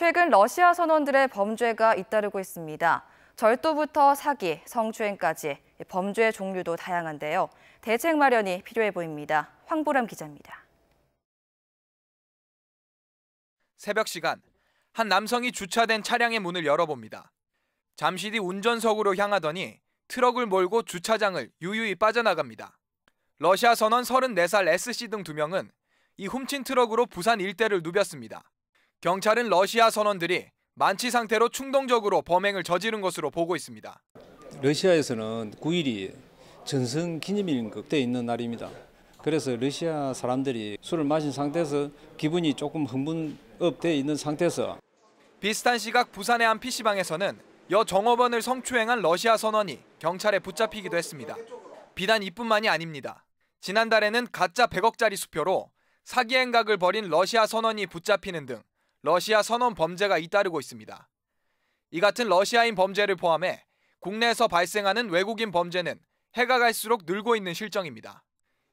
최근 러시아 선원들의 범죄가 잇따르고 있습니다. 절도부터 사기, 성추행까지 범죄 종류도 다양한데요. 대책 마련이 필요해 보입니다. 황보람 기자입니다. 새벽 시간, 한 남성이 주차된 차량의 문을 열어봅니다. 잠시 뒤 운전석으로 향하더니 트럭을 몰고 주차장을 유유히 빠져나갑니다. 러시아 선원 34살 S씨 등 2명은 이 훔친 트럭으로 부산 일대를 누볐습니다. 경찰은 러시아 선원들이 만취 상태로 충동적으로 범행을 저지른 것으로 보고 있습니다. 러시아에서는 9일이 전승 기념일 인 극대 있는 날입니다. 그래서 러시아 사람들이 술을 마신 상태에서 기분이 조금 흥분업돼 있는 상태에서 비슷한 시각 부산의 한 PC방에서는 여 정업원을 성추행한 러시아 선원이 경찰에 붙잡히기도 했습니다. 비단 이뿐만이 아닙니다. 지난달에는 가짜 100억짜리 수표로 사기 행각을 벌인 러시아 선원이 붙잡히는 등 러시아 선원 범죄가 잇따르고 있습니다. 이 같은 러시아인 범죄를 포함해 국내에서 발생하는 외국인 범죄는 해가 갈수록 늘고 있는 실정입니다.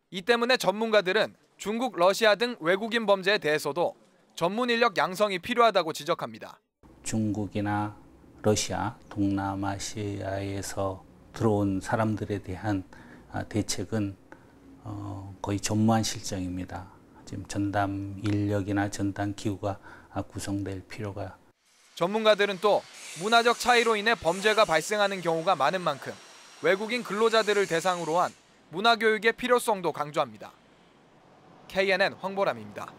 이 때문에 전문가들은 중국, 러시아 등 외국인 범죄에 대해서도 전문 인력 양성이 필요하다고 지적합니다. 중국이나 러시아, 동남아시아에서 들어온 사람들에 대한 아, 대책은 어, 거의 전무한 실정입니다. 지금 전담 인력이나 전담 기구가 아, 구성될 필요가. 전문가들은 또 문화적 차이로 인해 범죄가 발생하는 경우가 많은 만큼 외국인 근로자들을 대상으로 한 문화교육의 필요성도 강조합니다. KNN 황보람입니다.